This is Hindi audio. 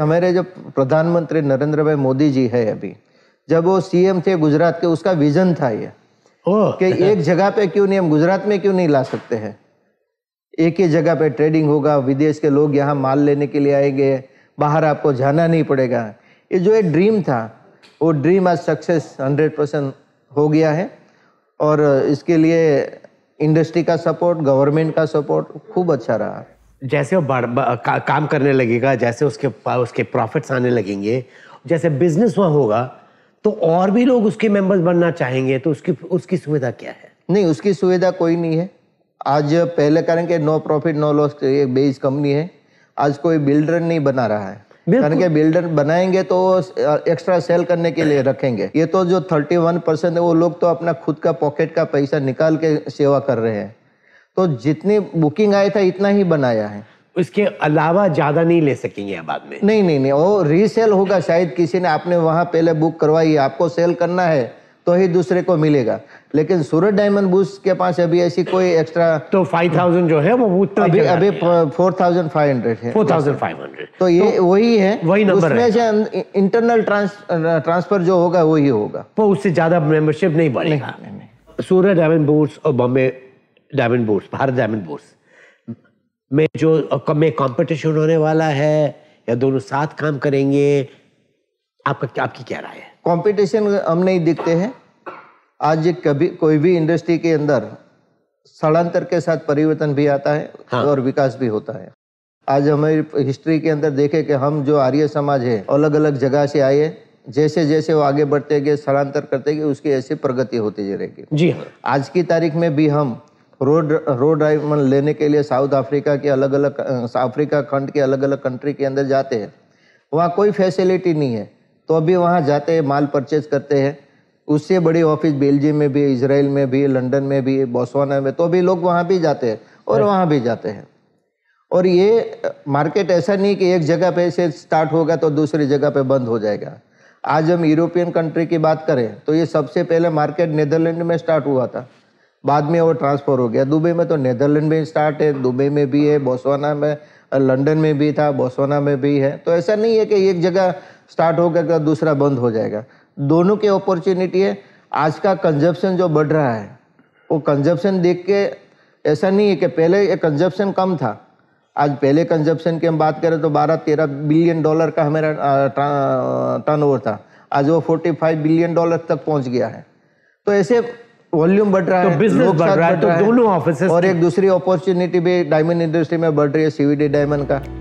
हमारे जो प्रधानमंत्री नरेंद्र भाई मोदी जी है अभी जब वो सीएम थे गुजरात के उसका विजन था ये कि एक जगह पे क्यों नहीं हम गुजरात में क्यों नहीं ला सकते हैं एक ही जगह पे ट्रेडिंग होगा विदेश के लोग यहाँ माल लेने के लिए आएंगे बाहर आपको जाना नहीं पड़ेगा ये जो एक ड्रीम था वो ड्रीम आज सक्सेस हंड्रेड परसेंट हो गया है और इसके लिए इंडस्ट्री का सपोर्ट गवर्नमेंट का सपोर्ट खूब अच्छा रहा जैसे वो बढ़, का, काम करने लगेगा जैसे उसके उसके प्रॉफिट्स आने लगेंगे जैसे बिजनेस वहाँ होगा तो और भी लोग उसके मेंबर्स बनना चाहेंगे तो उसकी उसकी सुविधा क्या है नहीं उसकी सुविधा कोई नहीं है आज पहले कारण के नो प्रॉफिट नो लॉस एक बेस कंपनी है आज कोई बिल्डर नहीं बना रहा है कारण के बिल्डर बनाएंगे तो एक्स्ट्रा सेल करने के लिए रखेंगे ये तो जो थर्टी वन परसेंट है वो लोग तो अपना खुद का पॉकेट का पैसा निकाल के सेवा कर रहे हैं तो जितने बुकिंग आया था इतना ही बनाया है उसके अलावा ज्यादा नहीं ले सकेंगे आप बाद में नहीं नहीं नहीं वो रीसेल होगा शायद किसी ने आपने वहां पहले बुक करवाई आपको सेल करना है तो ही दूसरे को मिलेगा लेकिन सूरत डायमंड बूस के पास अभी ऐसी कोई एक्स्ट्रा तो 5000 जो है वो उतना तो अभी अभी 4500 है 4500 तो ये तो वही है वही नंबर उसमें से इंटरनल ट्रांसफर जो होगा वही होगा वो तो उससे ज्यादा मेंबरशिप नहीं बढ़ेगा सूरत डायमंड बूस और Bombay diamond bourse Bharat diamond bourse में जो में कंपटीशन होने वाला है या दोनों साथ काम करेंगे आपका आपकी क्या राय है कंपटीशन हम नहीं देखते हैं आज कभी कोई भी इंडस्ट्री के अंदर स्थानांतर के साथ परिवर्तन भी आता है हाँ। और विकास भी होता है आज हमारी हिस्ट्री के अंदर देखें कि हम जो आर्य समाज है अलग अलग जगह से आए जैसे जैसे वो आगे बढ़ते गए स्थानांतर करते गए उसकी ऐसी प्रगति होती रहेगी जी हाँ आज की तारीख में भी हम रोड रोड ड्राइव लेने के लिए साउथ अफ्रीका के अलग अलग अफ्रीका खंड के अलग अलग कंट्री के अंदर जाते हैं वहाँ कोई फैसिलिटी नहीं है तो अभी वहाँ जाते हैं माल परचेज करते हैं उससे बड़ी ऑफिस बेल्जियम में भी इसराइल में भी लंदन में भी बोसवाना में तो भी लोग वहाँ भी जाते हैं और वहाँ भी जाते हैं और ये मार्केट ऐसा नहीं कि एक जगह पे से स्टार्ट होगा तो दूसरी जगह पे बंद हो जाएगा आज हम यूरोपियन कंट्री की बात करें तो ये सबसे पहले मार्केट नीदरलैंड में स्टार्ट हुआ था बाद में वो ट्रांसफ़र हो गया दुबई में तो नेदरलैंड में स्टार्ट है दुबई में भी है बोसवाना में लंदन में भी था बोसवाना में भी है तो ऐसा नहीं है कि एक जगह स्टार्ट होगा तो दूसरा बंद हो जाएगा दोनों के अपॉर्चुनिटी है आज का कंजप्शन जो बढ़ रहा है वो कंजप्शन देख के ऐसा नहीं है कि पहले ये कंजप्शन कम था आज पहले कंजप्शन की हम बात करें तो 12-13 बिलियन डॉलर का हमारा ओवर था आज वो 45 बिलियन डॉलर तक पहुंच गया है तो ऐसे वॉल्यूम बढ़ रहा तो है तो बिजनेस बढ़ रहा तो है तो दोनों ऑफिस और एक दूसरी अपॉर्चुनिटी भी डायमंड इंडस्ट्री में बढ़ रही है सीवीडी डायमंड का